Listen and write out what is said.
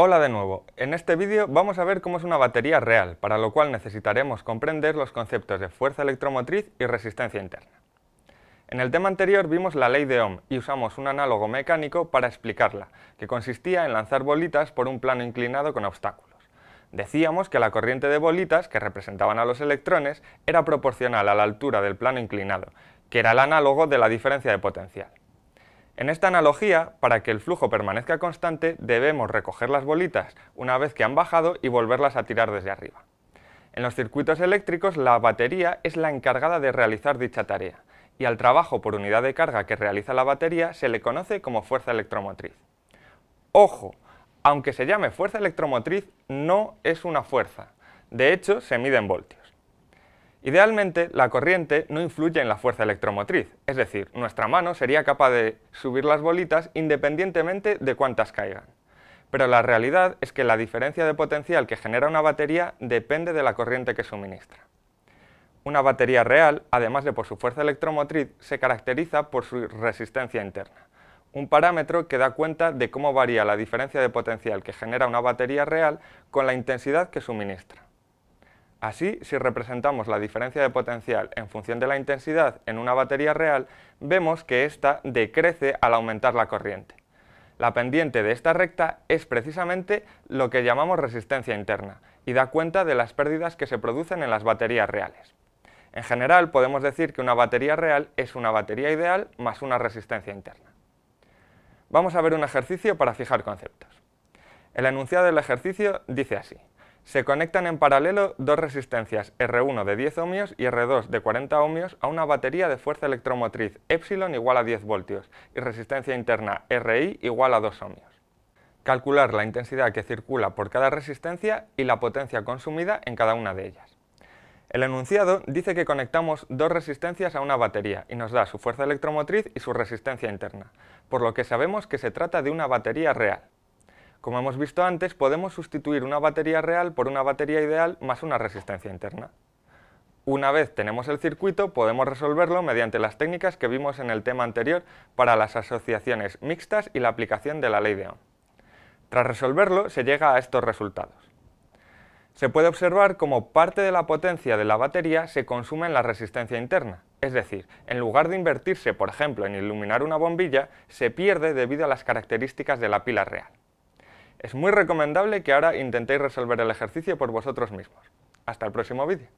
Hola de nuevo, en este vídeo vamos a ver cómo es una batería real, para lo cual necesitaremos comprender los conceptos de fuerza electromotriz y resistencia interna. En el tema anterior vimos la ley de Ohm y usamos un análogo mecánico para explicarla, que consistía en lanzar bolitas por un plano inclinado con obstáculos. Decíamos que la corriente de bolitas, que representaban a los electrones, era proporcional a la altura del plano inclinado, que era el análogo de la diferencia de potencial. En esta analogía, para que el flujo permanezca constante, debemos recoger las bolitas una vez que han bajado y volverlas a tirar desde arriba. En los circuitos eléctricos, la batería es la encargada de realizar dicha tarea, y al trabajo por unidad de carga que realiza la batería se le conoce como fuerza electromotriz. ¡Ojo! Aunque se llame fuerza electromotriz, no es una fuerza. De hecho, se mide en voltios. Idealmente, la corriente no influye en la fuerza electromotriz, es decir, nuestra mano sería capaz de subir las bolitas independientemente de cuántas caigan. Pero la realidad es que la diferencia de potencial que genera una batería depende de la corriente que suministra. Una batería real, además de por su fuerza electromotriz, se caracteriza por su resistencia interna, un parámetro que da cuenta de cómo varía la diferencia de potencial que genera una batería real con la intensidad que suministra. Así, si representamos la diferencia de potencial en función de la intensidad en una batería real, vemos que ésta decrece al aumentar la corriente. La pendiente de esta recta es precisamente lo que llamamos resistencia interna y da cuenta de las pérdidas que se producen en las baterías reales. En general, podemos decir que una batería real es una batería ideal más una resistencia interna. Vamos a ver un ejercicio para fijar conceptos. El enunciado del ejercicio dice así. Se conectan en paralelo dos resistencias R1 de 10 ohmios y R2 de 40 ohmios a una batería de fuerza electromotriz Epsilon igual a 10 voltios y resistencia interna RI igual a 2 ohmios. Calcular la intensidad que circula por cada resistencia y la potencia consumida en cada una de ellas. El enunciado dice que conectamos dos resistencias a una batería y nos da su fuerza electromotriz y su resistencia interna, por lo que sabemos que se trata de una batería real. Como hemos visto antes, podemos sustituir una batería real por una batería ideal más una resistencia interna. Una vez tenemos el circuito, podemos resolverlo mediante las técnicas que vimos en el tema anterior para las asociaciones mixtas y la aplicación de la ley de Ohm. Tras resolverlo, se llega a estos resultados. Se puede observar cómo parte de la potencia de la batería se consume en la resistencia interna, es decir, en lugar de invertirse, por ejemplo, en iluminar una bombilla, se pierde debido a las características de la pila real. Es muy recomendable que ahora intentéis resolver el ejercicio por vosotros mismos. Hasta el próximo vídeo.